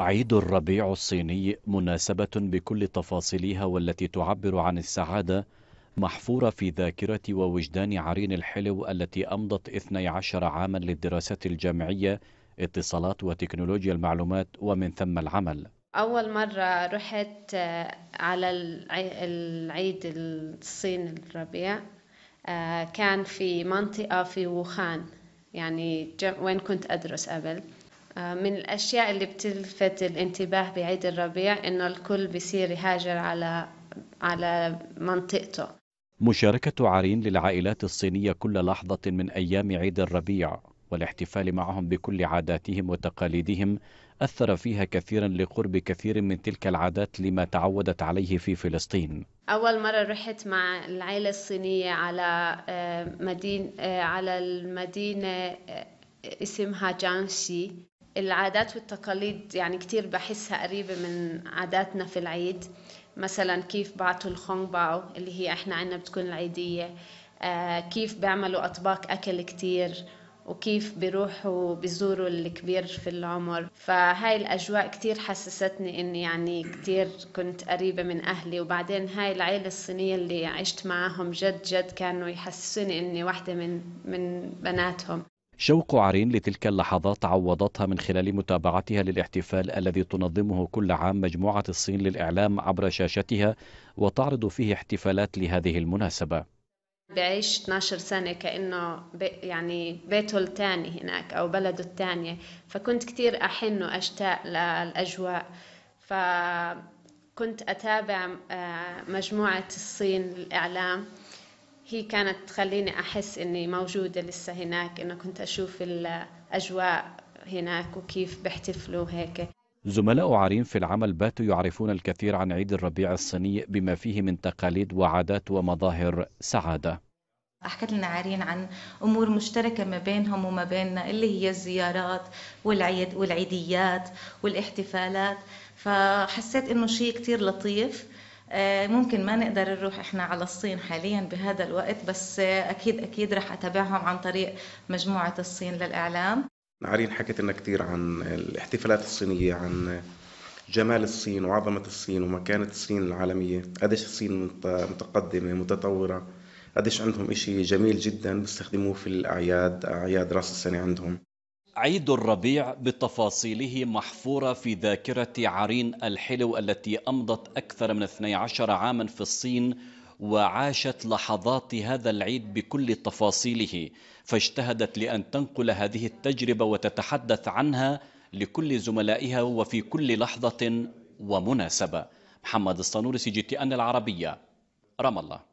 عيد الربيع الصيني مناسبة بكل تفاصيلها والتي تعبر عن السعادة محفورة في ذاكرة ووجدان عرين الحلو التي أمضت 12 عاما للدراسات الجامعية اتصالات وتكنولوجيا المعلومات ومن ثم العمل أول مرة رحت آه، على العيد الصين الربيع آه، كان في منطقة في ووخان يعني وين كنت أدرس قبل آه، من الأشياء اللي بتلفت الانتباه بعيد الربيع إنه الكل بصير يهاجر على على منطقته مشاركة عرين للعائلات الصينية كل لحظة من أيام عيد الربيع والاحتفال معهم بكل عاداتهم وتقاليدهم أثر فيها كثيرا لقرب كثير من تلك العادات لما تعودت عليه في فلسطين أول مرة رحت مع العائلة الصينية على آه، مدينة آه، على المدينة اسمها جانشي العادات والتقاليد يعني كتير بحسها قريبة من عاداتنا في العيد مثلا كيف بعتوا باو اللي هي احنا عنا بتكون العيدية آه كيف بيعملوا أطباق أكل كتير وكيف بيروحوا بيزوروا الكبير في العمر فهاي الأجواء كتير حسستني إني يعني كتير كنت قريبة من أهلي وبعدين هاي العيلة الصينية اللي عشت معاهم جد جد كانوا يحسسوني إني واحدة من من بناتهم شوق عرين لتلك اللحظات عوضتها من خلال متابعتها للاحتفال الذي تنظمه كل عام مجموعة الصين للإعلام عبر شاشتها وتعرض فيه احتفالات لهذه المناسبة بعيش 12 سنة كأنه يعني بيته الثاني هناك أو بلده الثانية فكنت كتير أحن وأشتاق للأجواء فكنت أتابع آه، مجموعة الصين للإعلام هي كانت تخليني أحس إني موجودة لسه هناك إنه كنت أشوف الأجواء هناك وكيف بيحتفلوا هيك زملاء عرين في العمل باتوا يعرفون الكثير عن عيد الربيع الصيني بما فيه من تقاليد وعادات ومظاهر سعادة أحكت لنا عرين عن أمور مشتركة ما بينهم وما بيننا اللي هي الزيارات والعيد والعيديات والاحتفالات فحسيت إنه شيء كتير لطيف آه، ممكن ما نقدر نروح احنا على الصين حاليا بهذا الوقت بس اكيد اكيد رح اتابعهم عن طريق مجموعه الصين للاعلام عارين حكيت لنا كثير عن الاحتفالات الصينيه عن جمال الصين وعظمه الصين ومكانه الصين العالميه قديش الصين متقدمه متطوره قديش عندهم إشي جميل جدا بيستخدموه في الأعياد أعياد رأس السنة عندهم عيد الربيع بتفاصيله محفورة في ذاكرة عرين الحلو التي أمضت أكثر من 12 عاما في الصين وعاشت لحظات هذا العيد بكل تفاصيله فاجتهدت لأن تنقل هذه التجربة وتتحدث عنها لكل زملائها وفي كل لحظة ومناسبة محمد الصنوري سي جي تي أن العربية رام الله